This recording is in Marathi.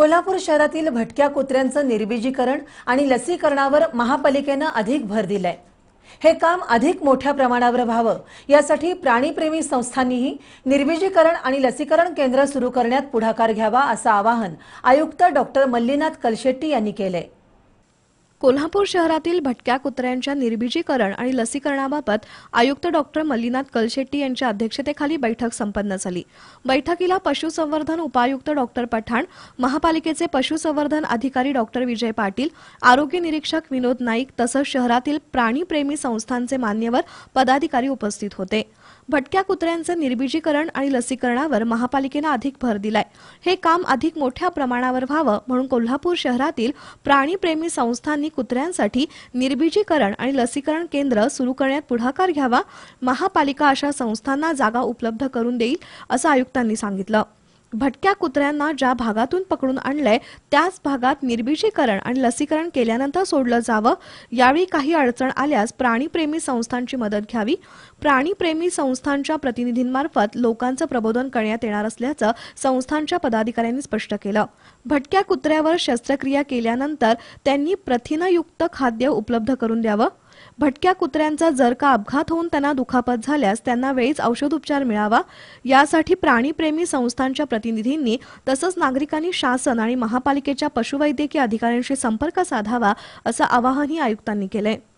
कोल्हापूर शहरातील भटक्या कुत्र्यांचं निर्बीजीकरण आणि लसीकरणावर महापालिकेनं अधिक भर दिलाय हे काम अधिक मोठ्या प्रमाणावर व्हावं यासाठी प्राणीप्रेमी संस्थांनीही निर्विजीकरण आणि लसीकरण केंद्र सुरू करण्यात पुढाकार घ्यावा असं आवाहन आयुक्त डॉक्टर मल्लीनाथ कलशेट्टी यांनी केलं कोल्हापूर शहरातील भटक्या कुत्र्यांच्या निर्बिजीकरण आणि लसीकरणाबाबत आयुक्त डॉक्टर मल्लीनाथ कलशेट्टी यांच्या अध्यक्षतेखाली बैठक संपन्न झाली बैठकीला पशुसंवर्धन उपायुक्त डॉक्टर पठाण महापालिकेचे पशुसंवर्धन अधिकारी डॉक्टर विजय पाटील आरोग्य निरीक्षक विनोद नाईक तसंच शहरातील प्राणीप्रेमी संस्थांचे मान्यवर पदाधिकारी उपस्थित होते भटक्या कुत्र्यांचं निर्बिजीकरण आणि लसीकरणावर महापालिकेनं अधिक भर दिलाय हे काम अधिक मोठ्या प्रमाणावर व्हावं म्हणून कोल्हापूर शहरातील प्राणीप्रेमी संस्थांनी कुत्र्यांसाठी निर्बीजीकरण आणि लसीकरण केंद्र सुरू करण्यात पुढाकार घ्यावा महापालिका अशा संस्थांना जागा उपलब्ध करून देईल असं आयुक्तांनी सांगितलं भटक्या कुत्र्यांना ज्या भागातून पकडून आणलंय त्याच भागात निर्बिजीकरण आणि लसीकरण केल्यानंतर सोडलं जावं यावेळी काही अडचण आल्यास प्राणीप्रेमी संस्थांची मदत घ्यावी प्राणीप्रेमी संस्थांच्या प्रतिनिधींमार्फत लोकांचं प्रबोधन करण्यात येणार असल्याचं संस्थांच्या पदाधिकाऱ्यांनी स्पष्ट केलं भटक्या कुत्र्यावर शस्त्रक्रिया केल्यानंतर त्यांनी प्रथिनयुक्त खाद्य उपलब्ध करून द्यावं भटक्या कुत्र्यांचा जर का अपघात होऊन त्यांना दुखापत झाल्यास त्यांना वेळीच औषधोपचार मिळावा यासाठी प्राणीप्रेमी संस्थांच्या प्रतिनिधींनी तसंच नागरिकांनी शासन आणि महापालिकेच्या पशुवैद्यकीय अधिकाऱ्यांशी संपर्क साधावा असं आवाहनही आयुक्तांनी केलंय